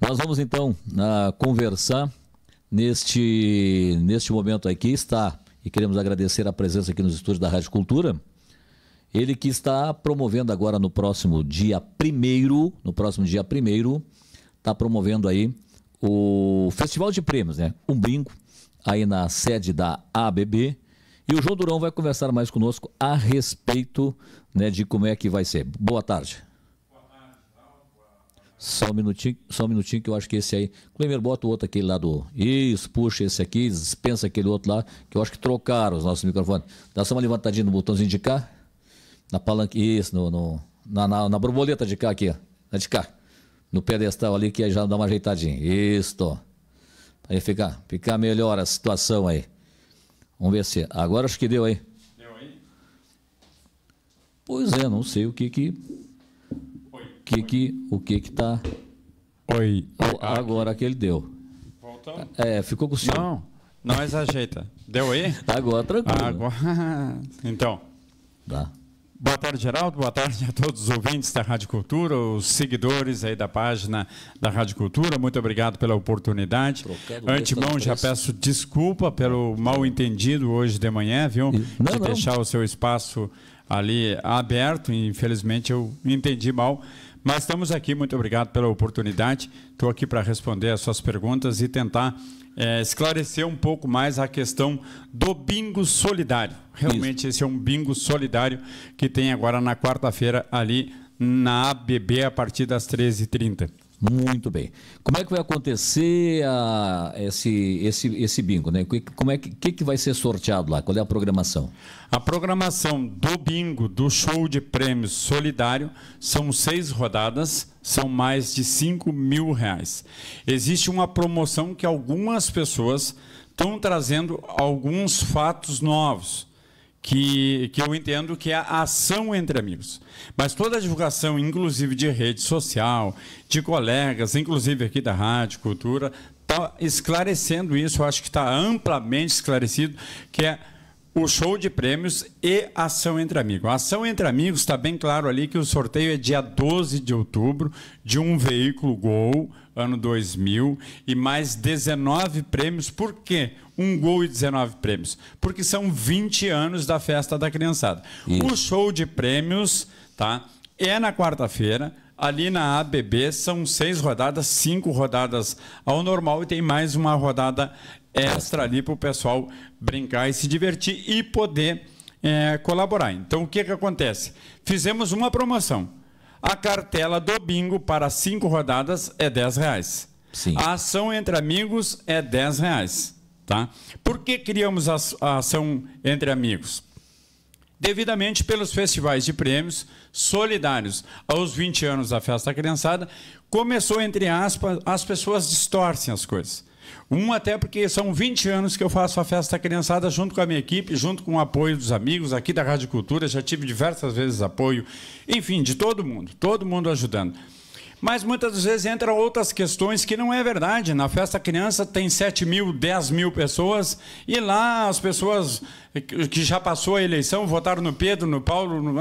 Nós vamos então uh, conversar neste, neste momento aqui está, e queremos agradecer a presença aqui nos estúdios da Rádio Cultura, ele que está promovendo agora no próximo dia primeiro, no próximo dia primeiro, está promovendo aí o Festival de Prêmios, né? Um brinco aí na sede da ABB. E o João Durão vai conversar mais conosco a respeito né, de como é que vai ser. Boa tarde. Só um minutinho, só um minutinho que eu acho que esse aí. Clemer, bota o outro aquele lá do. Isso, puxa esse aqui, dispensa aquele outro lá, que eu acho que trocaram os nossos microfones. Dá só uma levantadinha no botãozinho de cá. Na palanque. Isso, no, no na, na, na, borboleta de cá aqui, ó. Na de cá. No pedestal ali, que já dá uma ajeitadinha. Isso. Aí ficar fica melhor a situação aí. Vamos ver se. Agora acho que deu aí. Deu aí? Pois é, não sei o que que que que o que que tá Oi. Agora que ele deu. É, ficou com o senhor. Não, não exageita. Deu aí? Agora tranquilo. Agora... Então. Tá. Boa tarde, Geraldo. Boa tarde a todos os ouvintes da Rádio Cultura, os seguidores aí da página da Rádio Cultura. Muito obrigado pela oportunidade. Trocando Antemão, já peço desculpa pelo mal entendido hoje de manhã, viu? Não, de não. deixar o seu espaço ali aberto. Infelizmente, eu entendi mal mas estamos aqui, muito obrigado pela oportunidade. Estou aqui para responder as suas perguntas e tentar é, esclarecer um pouco mais a questão do bingo solidário. Realmente, Isso. esse é um bingo solidário que tem agora na quarta-feira ali na ABB a partir das 13h30. Muito bem. Como é que vai acontecer a, esse, esse, esse bingo? Né? Como é que, que, que vai ser sorteado lá? Qual é a programação? A programação do bingo, do show de prêmios solidário, são seis rodadas, são mais de 5 mil reais. Existe uma promoção que algumas pessoas estão trazendo alguns fatos novos que, que eu entendo que é a ação entre amigos. Mas toda a divulgação, inclusive de rede social, de colegas, inclusive aqui da Rádio Cultura, está esclarecendo isso, eu acho que está amplamente esclarecido, que é o show de prêmios e ação entre amigos. A ação entre amigos está bem claro ali que o sorteio é dia 12 de outubro de um veículo Gol, ano 2000, e mais 19 prêmios. Por quê? um gol e 19 prêmios, porque são 20 anos da festa da criançada. Isso. O show de prêmios, tá? É na quarta-feira, ali na ABB, são seis rodadas, cinco rodadas ao normal e tem mais uma rodada extra ali para o pessoal brincar e se divertir e poder é, colaborar. Então, o que, que acontece? Fizemos uma promoção. A cartela do bingo para cinco rodadas é 10 reais. Sim. A ação entre amigos é 10 reais. Tá? Por que criamos a, ação entre amigos? Devidamente pelos festivais de prêmios solidários aos 20 anos da festa criançada, começou, entre aspas, as pessoas distorcem as coisas. Um até porque são 20 anos que eu faço a festa criançada junto com a minha equipe, junto com o apoio dos amigos aqui da Rádio Cultura, já tive diversas vezes apoio, enfim, de todo mundo, todo mundo ajudando mas muitas vezes entram outras questões que não é verdade. Na festa criança tem 7 mil, 10 mil pessoas e lá as pessoas que já passou a eleição votaram no Pedro, no Paulo. No...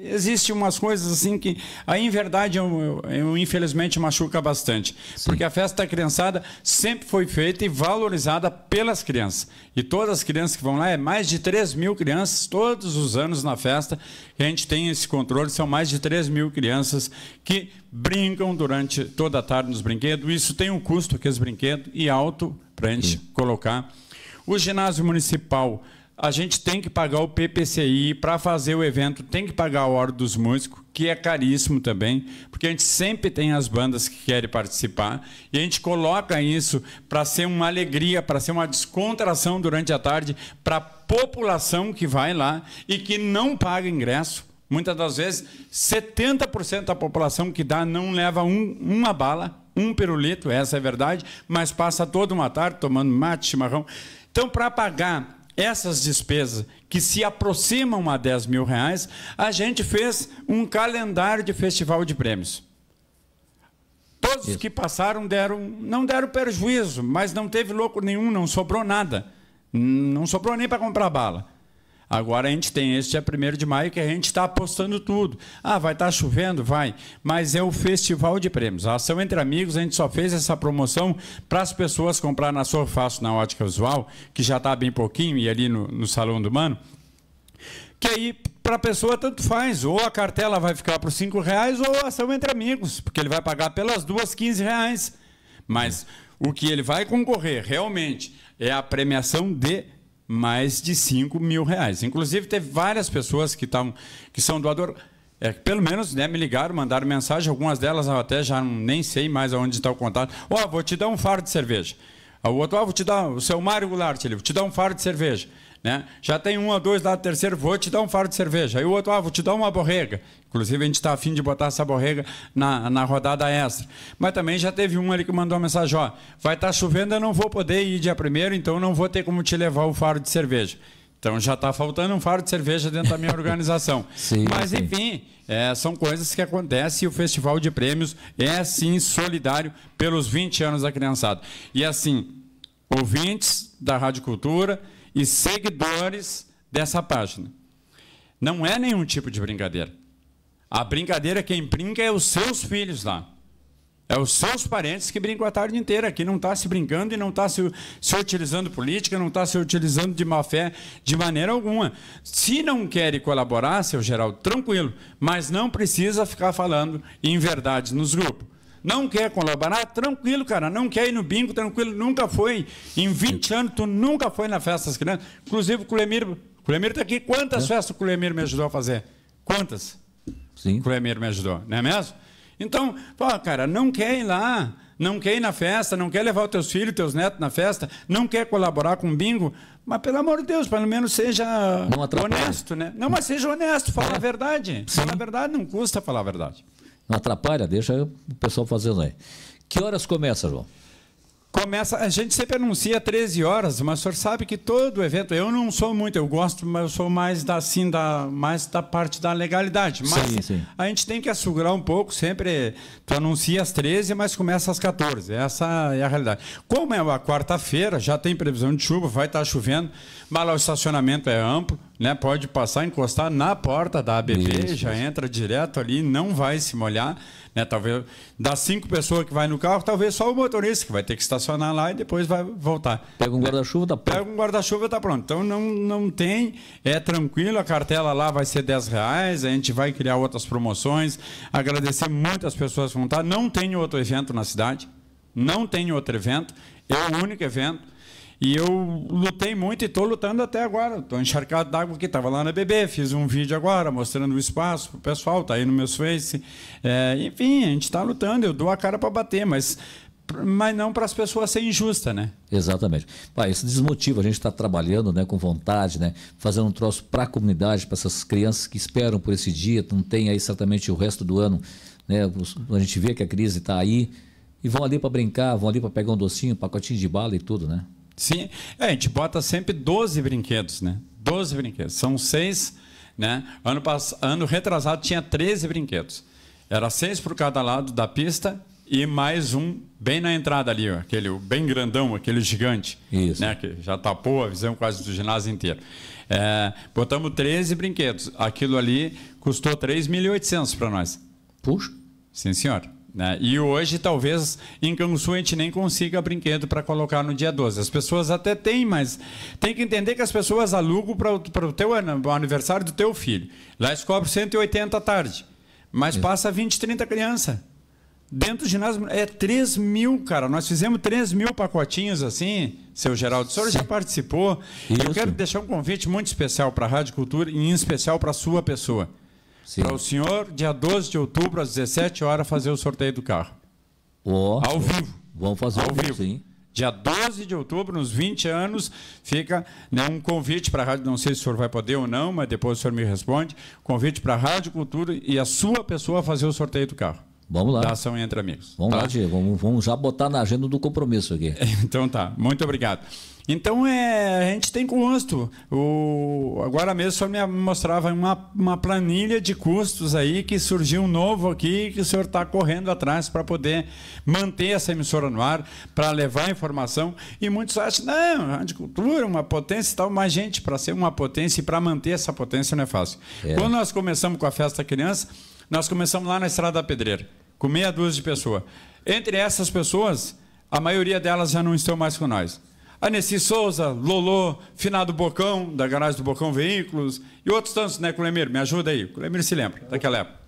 Existem umas coisas assim que em verdade, eu, é eu, é eu, infelizmente, machuca bastante. Sim. Porque a festa criançada sempre foi feita e valorizada pelas crianças. E todas as crianças que vão lá, é mais de 3 mil crianças todos os anos na festa. A gente tem esse controle, são mais de 3 mil crianças que brincam durante toda a tarde nos brinquedos. Isso tem um custo, aqueles brinquedos, e alto para a gente Sim. colocar. O ginásio municipal, a gente tem que pagar o PPCI para fazer o evento, tem que pagar a hora dos músicos, que é caríssimo também, porque a gente sempre tem as bandas que querem participar, e a gente coloca isso para ser uma alegria, para ser uma descontração durante a tarde para a população que vai lá e que não paga ingresso Muitas das vezes, 70% da população que dá não leva um, uma bala, um pirulito, essa é a verdade, mas passa toda uma tarde tomando mate, chimarrão. Então, para pagar essas despesas que se aproximam a 10 mil reais, a gente fez um calendário de festival de prêmios. Todos Isso. que passaram deram, não deram prejuízo, mas não teve louco nenhum, não sobrou nada. Não sobrou nem para comprar bala. Agora a gente tem este dia 1 de maio que a gente está apostando tudo. Ah, vai estar tá chovendo? Vai. Mas é o festival de prêmios. A ação entre amigos, a gente só fez essa promoção para as pessoas comprar na faço na Ótica usual que já está bem pouquinho, e ali no, no Salão do Mano. Que aí, para a pessoa, tanto faz. Ou a cartela vai ficar por R$ reais ou a ação entre amigos, porque ele vai pagar pelas duas R$ reais. Mas o que ele vai concorrer realmente é a premiação de mais de 5 mil reais. Inclusive, teve várias pessoas que, tavam, que são doador. É, pelo menos né, me ligaram, mandaram mensagem, algumas delas até já nem sei mais aonde está o contato. Ó, oh, vou te dar um fardo de cerveja. O outro, ó, oh, vou te dar, o seu Mário Goulart, ele, vou te dar um fardo de cerveja. Né? Já tem um ou dois lá do terceiro, vou te dar um faro de cerveja. Aí o outro, ah, vou te dar uma borrega. Inclusive, a gente está afim de botar essa borrega na, na rodada extra. Mas também já teve um ali que mandou uma mensagem: ó, vai estar tá chovendo, eu não vou poder ir dia primeiro, então não vou ter como te levar o faro de cerveja. Então já está faltando um faro de cerveja dentro da minha organização. sim, Mas sim. enfim, é, são coisas que acontecem e o Festival de Prêmios é sim solidário pelos 20 anos da criançada. E assim, ouvintes da Rádio Cultura, e seguidores dessa página. Não é nenhum tipo de brincadeira. A brincadeira, quem brinca é os seus filhos lá. É os seus parentes que brincam a tarde inteira, que não está se brincando e não está se, se utilizando política, não está se utilizando de má fé de maneira alguma. Se não querem colaborar, seu geral, tranquilo, mas não precisa ficar falando em verdade nos grupos. Não quer colaborar? Tranquilo, cara. Não quer ir no bingo, tranquilo. Nunca foi. Em 20 anos, tu nunca foi na festa das crianças. Inclusive, o Clemir. Clemir está aqui. Quantas é. festas o Clemir me ajudou a fazer? Quantas? Sim. O Clemir me ajudou, não é mesmo? Então, pô, cara, não quer ir lá, não quer ir na festa, não quer levar os teus filhos, teus netos na festa, não quer colaborar com o bingo, mas pelo amor de Deus, pelo menos seja honesto, né? Não, mas seja honesto, fala a verdade. Sim. Fala a verdade, não custa falar a verdade. Não atrapalha, deixa o pessoal fazendo aí. Que horas começa, João? Começa, a gente sempre anuncia 13 horas, mas o senhor sabe que todo evento, eu não sou muito, eu gosto, mas eu sou mais da, assim, da, mais da parte da legalidade. Mas sim, sim. a gente tem que assegurar um pouco, sempre tu anuncia às 13, mas começa às 14. Essa é a realidade. Como é uma quarta-feira, já tem previsão de chuva, vai estar tá chovendo, mas lá o estacionamento é amplo, né? Pode passar, encostar na porta da ABP, isso, já isso. entra direto ali, não vai se molhar, né? Talvez das cinco pessoas que vai no carro, talvez só o motorista que vai ter que estacionar lá e depois vai voltar. Pega um guarda-chuva, tá pronto. Pega um guarda-chuva, tá pronto. Então não, não tem, é tranquilo, a cartela lá vai ser 10 reais, a gente vai criar outras promoções. Agradecer muitas pessoas que vão estar. Não tem outro evento na cidade, não tem outro evento, é o único evento e eu lutei muito e estou lutando até agora. Estou encharcado d'água aqui. Estava lá na BB, fiz um vídeo agora mostrando o espaço para o pessoal, está aí no meus Face. É, enfim, a gente está lutando, eu dou a cara para bater, mas mas não para as pessoas ser injusta, né? Exatamente. Pai, isso desmotiva. A gente está trabalhando, né, com vontade, né, fazendo um troço para a comunidade, para essas crianças que esperam por esse dia, não tem aí certamente o resto do ano, né? A gente vê que a crise está aí e vão ali para brincar, vão ali para pegar um docinho, um pacotinho de bala e tudo, né? Sim, é, a gente bota sempre 12 brinquedos, né? 12 brinquedos. São seis, né? Ano, pass... ano retrasado tinha 13 brinquedos. Era seis por cada lado da pista e mais um bem na entrada ali, ó, aquele bem grandão, aquele gigante. Isso. Né? Que já tapou a visão quase do ginásio inteiro. É, botamos 13 brinquedos. Aquilo ali custou 3.800 para nós. Puxa. Sim, senhora. Né? E hoje, talvez, em Canguçu, a gente nem consiga brinquedo para colocar no dia 12. As pessoas até têm, mas tem que entender que as pessoas alugam para o teu aniversário do teu filho. Lá eles cobram 180 à tarde, mas Isso. passa 20, 30 crianças. Dentro do ginásio é 3 mil, cara. Nós fizemos 3 mil pacotinhos assim, seu Geraldo. O senhor já participou. Isso. Eu quero deixar um convite muito especial para a Rádio Cultura e em especial para a sua pessoa. Para o senhor, dia 12 de outubro, às 17 horas, fazer o sorteio do carro. Oh, ao vivo. Vamos fazer ao vivo, sim. Dia 12 de outubro, nos 20 anos, fica né, um convite para a rádio. Não sei se o senhor vai poder ou não, mas depois o senhor me responde. Convite para a Rádio Cultura e a sua pessoa fazer o sorteio do carro. Vamos lá. Da ação entre amigos. Vamos tá? lá, Diego. Vamos, vamos já botar na agenda do compromisso aqui. Então tá. Muito obrigado. Então é, a gente tem custo. O, agora mesmo o senhor me mostrava uma, uma planilha de custos aí que surgiu novo aqui que o senhor está correndo atrás para poder manter essa emissora no ar, para levar informação. E muitos acham, não, a cultura, é uma potência e tal, mas gente, para ser uma potência e para manter essa potência não é fácil. É. Quando nós começamos com a festa criança, nós começamos lá na Estrada da Pedreira, com meia dúzia de pessoas. Entre essas pessoas, a maioria delas já não estão mais com nós. Aneci Souza, Lolô, Finado Bocão, da garagem do Bocão Veículos, e outros tantos, né, Clemir? Me ajuda aí. Clemir se lembra, daquela época.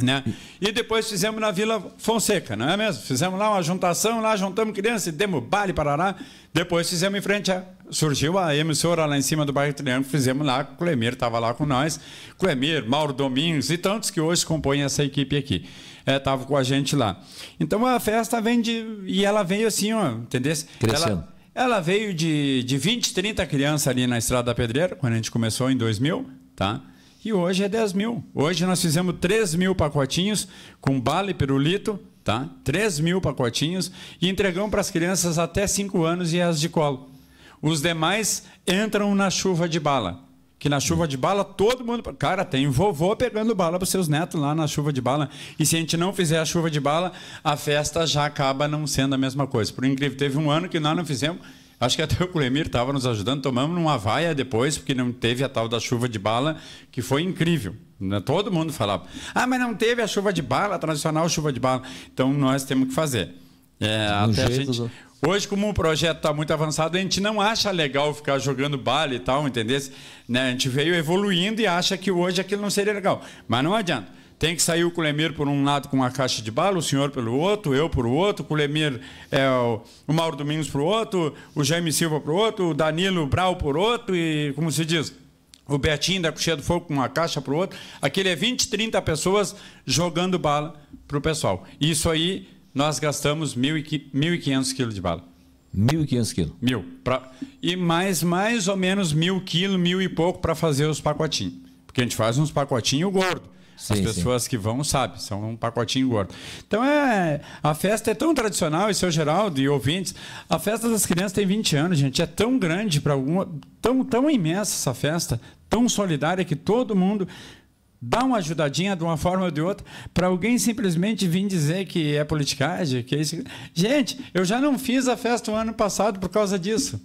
Né? E depois fizemos na Vila Fonseca, não é mesmo? Fizemos lá uma juntação, lá juntamos crianças, demos baile para lá. Depois fizemos em frente, a... surgiu a emissora lá em cima do bairro Triângulo, fizemos lá, Clemir estava lá com nós, Clemir, Mauro Domingos e tantos que hoje compõem essa equipe aqui estavam é, com a gente lá. Então a festa vem de. E ela veio assim, ó, entendeu? Crescendo. Ela, ela veio de, de 20, 30 crianças ali na Estrada da Pedreira, quando a gente começou em 2000, tá? E hoje é 10 mil. Hoje nós fizemos 3 mil pacotinhos com bala e pirulito, tá? 3 mil pacotinhos e entregamos para as crianças até 5 anos e as de colo. Os demais entram na chuva de bala que na chuva de bala todo mundo. Cara, tem vovô pegando bala para seus netos lá na chuva de bala. E se a gente não fizer a chuva de bala, a festa já acaba não sendo a mesma coisa. Por incrível, teve um ano que nós não fizemos. Acho que até o Clemir estava nos ajudando, tomamos uma vaia depois, porque não teve a tal da chuva de bala, que foi incrível. Né? Todo mundo falava: ah, mas não teve a chuva de bala, a tradicional chuva de bala. Então nós temos que fazer. É, até a gente, do... Hoje, como o projeto está muito avançado, a gente não acha legal ficar jogando bala e tal, entendeu? Né? A gente veio evoluindo e acha que hoje aquilo não seria legal. Mas não adianta. Tem que sair o Culemir por um lado com uma caixa de bala, o senhor pelo outro, eu por outro, o Culemir, é, o Mauro Domingos por outro, o Jaime Silva por outro, o Danilo Brau por outro e, como se diz, o Betinho da Coxinha do Fogo com uma caixa para o outro. Aquele é 20, 30 pessoas jogando bala para o pessoal. Isso aí nós gastamos 1.500 quilos de bala. 1.500 quilos? Mil. Pra... E mais, mais ou menos mil quilos, mil e pouco para fazer os pacotinhos. Porque a gente faz uns pacotinhos gordo. Sim, As pessoas sim. que vão sabem, são um pacotinho gordo. Então é, a festa é tão tradicional, e seu é Geraldo e ouvintes, a festa das crianças tem 20 anos, gente, é tão grande para alguma, tão tão imensa essa festa, tão solidária que todo mundo dá uma ajudadinha de uma forma ou de outra, para alguém simplesmente vir dizer que é politicagem, que é isso. Gente, eu já não fiz a festa o ano passado por causa disso.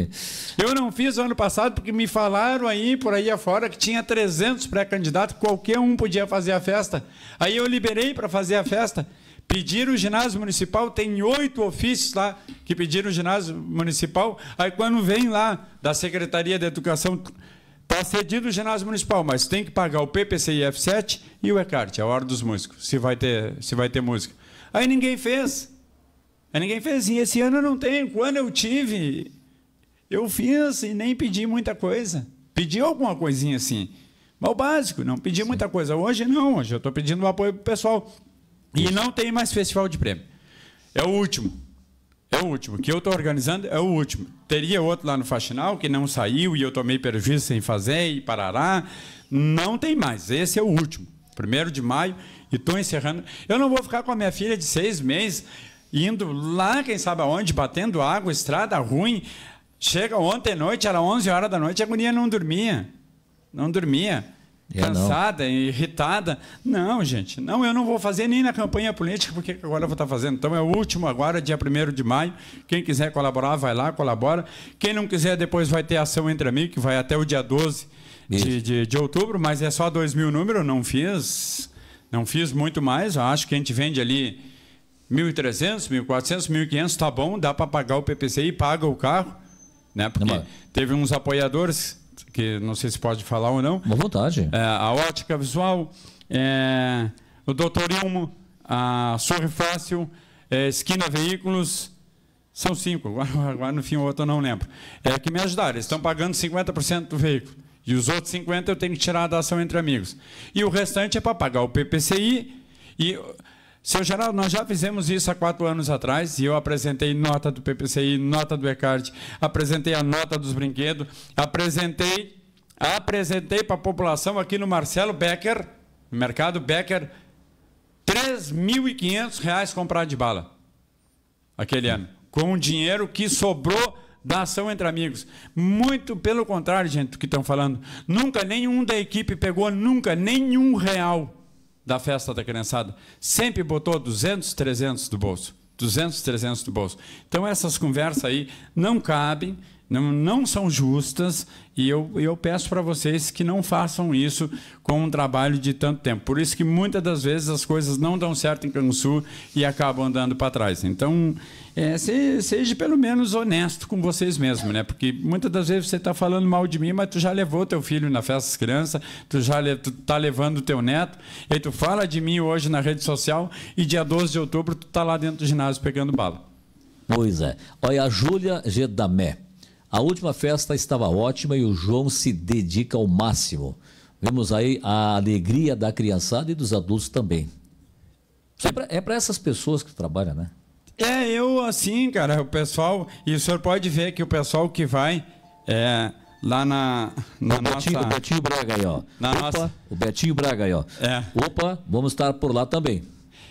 eu não fiz o ano passado porque me falaram aí por aí afora que tinha 300 pré-candidatos, qualquer um podia fazer a festa. Aí eu liberei para fazer a festa. Pediram o ginásio municipal, tem oito ofícios lá que pediram o ginásio municipal. Aí quando vem lá da Secretaria de Educação Está cedido o ginásio municipal, mas tem que pagar o PPCIF 7 e o ECART, é a hora dos músicos, se vai ter, se vai ter música. Aí ninguém fez. Aí ninguém fez. E esse ano eu não tenho. Quando eu tive, eu fiz e nem pedi muita coisa. Pedi alguma coisinha assim. Mas o básico, não pedi Sim. muita coisa. Hoje não, hoje eu estou pedindo o apoio o pessoal. E não tem mais festival de prêmio. É o último. É o último. que eu estou organizando é o último. Teria outro lá no Faxinal que não saiu e eu tomei prejuízo sem fazer e parará. Não tem mais. Esse é o último. Primeiro de maio. E estou encerrando. Eu não vou ficar com a minha filha de seis meses indo lá, quem sabe aonde, batendo água, estrada ruim. Chega ontem à noite, era 11 horas da noite, a agonia não dormia. Não dormia. É, cansada, irritada. Não, gente, não, eu não vou fazer nem na campanha política, porque agora eu vou estar fazendo. Então é o último agora, dia 1 de maio. Quem quiser colaborar, vai lá, colabora. Quem não quiser, depois vai ter ação entre mim, que vai até o dia 12 de, de, de, outubro, mas é só 2 mil números, não fiz. Não fiz muito mais. Eu acho que a gente vende ali 1.300, 1.400, 1.500, tá bom, dá para pagar o PPC e paga o carro. Né? Porque teve uns apoiadores que não sei se pode falar ou não. Boa vontade. É, a ótica visual, é, o Ilmo, a Sorrifácil, é, Esquina Veículos. São cinco, agora, agora no fim o outro eu não lembro. É que me ajudaram, eles estão pagando 50% do veículo. E os outros 50 eu tenho que tirar da ação entre amigos. E o restante é para pagar o PPCI e seu Geraldo, nós já fizemos isso há quatro anos atrás e eu apresentei nota do PPCI, nota do ECART, apresentei a nota dos brinquedos, apresentei, apresentei para a população aqui no Marcelo Becker, no mercado Becker, R$ 3.500 comprar de bala aquele ano, com o dinheiro que sobrou da ação entre amigos. Muito pelo contrário, gente, do que estão falando. Nunca nenhum da equipe pegou nunca nenhum real da festa da criançada. Sempre botou 200, 300 do bolso. 200, 300 do bolso. Então, essas conversas aí não cabem não, não são justas e eu, eu peço para vocês que não façam isso com um trabalho de tanto tempo. Por isso que muitas das vezes as coisas não dão certo em Canguçu e acabam andando para trás. Então, é, se, seja pelo menos honesto com vocês mesmos né? Porque muitas das vezes você está falando mal de mim, mas tu já levou teu filho na festa das crianças, tu já le, tu tá levando teu neto, e tu fala de mim hoje na rede social e dia 12 de outubro tu tá lá dentro do ginásio pegando bala. Pois é. Olha, a Júlia Gedamé a última festa estava ótima e o João se dedica ao máximo. Vemos aí a alegria da criançada e dos adultos também. É para é essas pessoas que trabalham, né? É, eu assim, cara, o pessoal, e o senhor pode ver que o pessoal que vai é, lá na, na o nossa... o Betinho Braga aí, ó. Na Opa, nossa... O Betinho Braga aí, ó. É. Opa, vamos estar por lá também.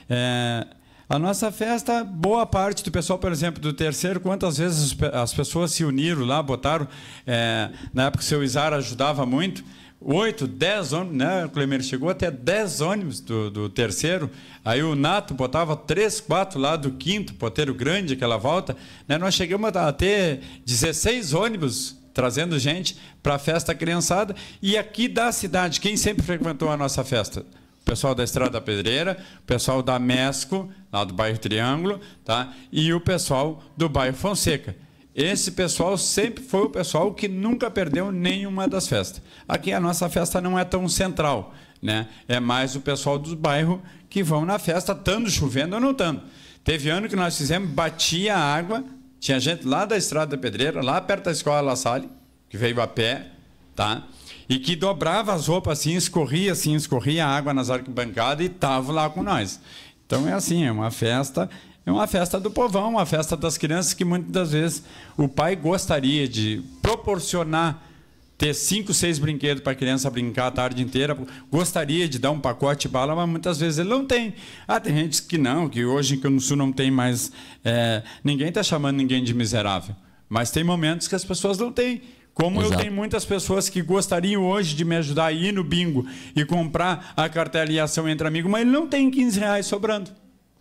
É... A nossa festa, boa parte do pessoal, por exemplo, do terceiro, quantas vezes as pessoas se uniram lá, botaram. É, na época o seu Isar ajudava muito. Oito, dez ônibus, né, Clemer? Chegou até dez ônibus do, do terceiro. Aí o Nato botava três, quatro lá do quinto, poteiro grande, aquela volta. Né? Nós chegamos a ter 16 ônibus trazendo gente para a festa criançada. E aqui da cidade, quem sempre frequentou a nossa festa? o pessoal da Estrada Pedreira, o pessoal da Mesco, lá do bairro Triângulo, tá? e o pessoal do bairro Fonseca. Esse pessoal sempre foi o pessoal que nunca perdeu nenhuma das festas. Aqui a nossa festa não é tão central, né? É mais o pessoal dos bairros que vão na festa, tanto chovendo ou não tanto. Teve ano que nós fizemos, batia água, tinha gente lá da Estrada Pedreira, lá perto da escola La Salle, que veio a pé, tá? e que dobrava as roupas assim, escorria assim, escorria água nas arquibancadas e tava lá com nós. Então é assim, é uma festa, é uma festa do povão, uma festa das crianças que muitas das vezes o pai gostaria de proporcionar ter cinco, seis brinquedos para a criança brincar a tarde inteira, gostaria de dar um pacote de bala, mas muitas vezes ele não tem. Ah, tem gente que não, que hoje que no Sul não tem mais. É, ninguém está chamando ninguém de miserável, mas tem momentos que as pessoas não têm. Como Exato. eu tenho muitas pessoas que gostariam hoje de me ajudar a ir no bingo e comprar a cartela e ação entre amigos, mas ele não tem 15 reais sobrando.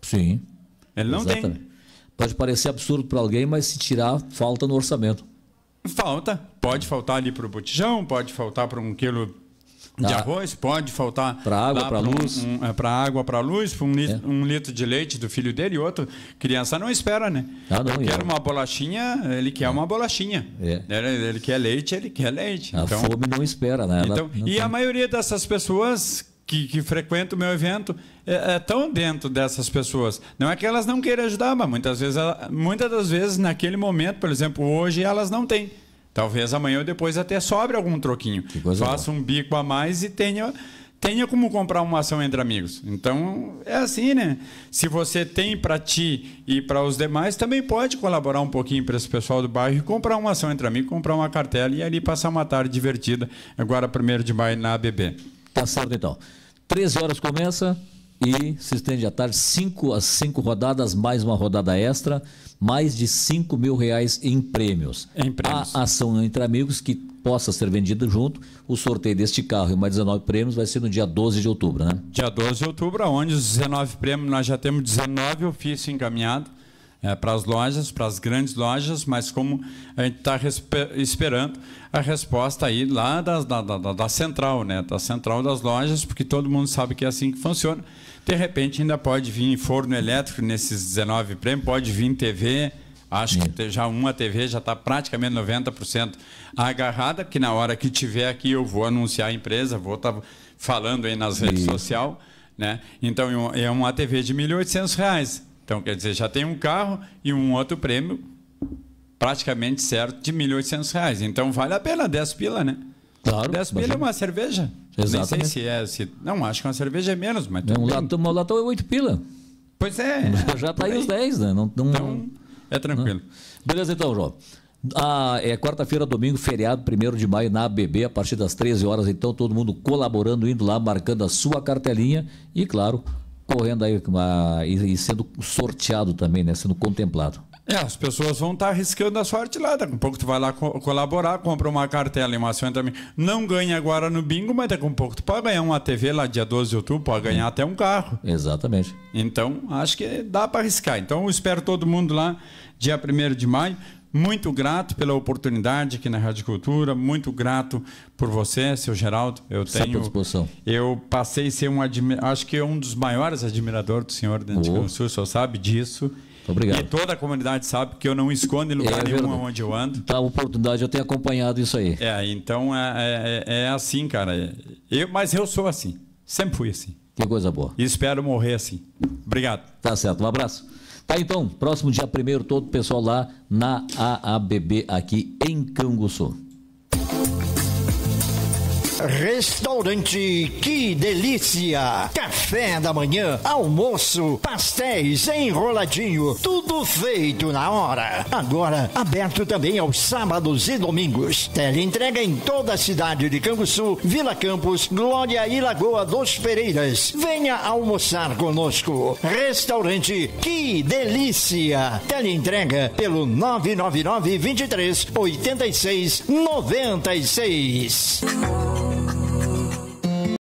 Sim. Ele não Exatamente. tem. Pode parecer absurdo para alguém, mas se tirar, falta no orçamento. Falta. Pode faltar ali para o botijão, pode faltar para um quilo de tá. arroz, pode faltar. Para água, para luz. Um, é, para água, para luz, um, é. um litro de leite do filho dele e outro. Criança não espera, né? Ah, tá não, é. uma bolachinha, ele quer é. uma bolachinha. É. Ele, ele, quer leite, ele quer leite. A então, fome não espera, né? então, e tem. a maioria dessas pessoas que, que frequentam o meu evento é, é, tão dentro dessas pessoas. Não é que elas não queiram ajudar, mas muitas, vezes, ela, muitas das vezes, naquele momento, por exemplo, hoje, elas não têm. Talvez amanhã ou depois até sobre algum troquinho. Faça um bico a mais e tenha, tenha como comprar uma ação entre amigos. Então, é assim, né? Se você tem para ti e para os demais, também pode colaborar um pouquinho para esse pessoal do bairro e comprar uma ação entre amigos, comprar uma cartela e ali passar uma tarde divertida, agora primeiro de maio na ABB. Tá certo, então. Três horas começa, e se estende à tarde, cinco, as cinco rodadas, mais uma rodada extra, mais de 5 mil reais em prêmios. Em prêmios. A ação entre amigos que possa ser vendida junto, o sorteio deste carro e mais 19 prêmios vai ser no dia 12 de outubro, né? Dia 12 de outubro, onde os 19 prêmios, nós já temos 19 ofícios encaminhados é, para as lojas, para as grandes lojas, mas como a gente está esperando a resposta aí lá da, da, da, da, central, né? da central das lojas, porque todo mundo sabe que é assim que funciona. De repente ainda pode vir forno elétrico nesses 19 prêmios, pode vir TV, Acho que hum. já uma TV já está praticamente 90% agarrada, que na hora que tiver aqui eu vou anunciar a empresa, vou estar tá falando aí nas redes sociais. Né? Então é, é uma TV de R$ 1.800. Então, quer dizer, já tem um carro e um outro prêmio praticamente certo de R$ 1.800. Então, vale a pena 10 pila, né? Claro. 10 pila é uma cerveja. Exatamente. Nem sei se é. Se... Não, acho que uma cerveja é menos, mas. Um latão, uma latão é 8 pila. Pois é. já está aí os 10, né? Não, não... Então, é tranquilo. Não. Né? Beleza, então, João. Ah, é quarta-feira, domingo, feriado, 1 de maio, na ABB, a partir das 13 horas. Então, todo mundo colaborando, indo lá, marcando a sua cartelinha. E, claro, correndo aí a, e, e, sendo sorteado também, né? Sendo contemplado. É, as pessoas vão estar tá arriscando a sorte lá. Daqui a pouco tu vai lá co colaborar, compra uma cartela uma Maçã também. Não ganha agora no bingo, mas daqui a pouco tu pode ganhar uma TV lá dia 12 de outubro, pode ganhar até um carro. Exatamente. Então, acho que dá para arriscar. Então, eu espero todo mundo lá dia 1 de maio. Muito grato pela oportunidade aqui na Rádio Cultura, muito grato por você, seu Geraldo. Eu tenho. Eu passei a ser um acho que um dos maiores admiradores do senhor dentro oh. de Sul, o senhor sabe disso. Obrigado. E toda a comunidade sabe que eu não escondo em lugar é, nenhum aonde onde eu ando. Tá, oportunidade, eu tenho acompanhado isso aí. É, então é, é, é, é assim, cara. Eu, mas eu sou assim. Sempre fui assim. Que coisa boa. E espero morrer assim. Obrigado. Tá certo. Um abraço. Tá, então, próximo dia primeiro todo o pessoal lá na AABB aqui em Canguçu. Restaurante Que Delícia! Café da manhã, almoço, pastéis enroladinho, tudo feito na hora. Agora, aberto também aos sábados e domingos. Tele entrega em toda a cidade de Canguçu, Vila Campos, Glória e Lagoa dos Pereiras. Venha almoçar conosco. Restaurante Que Delícia! Tele entrega pelo 999 23 86 96.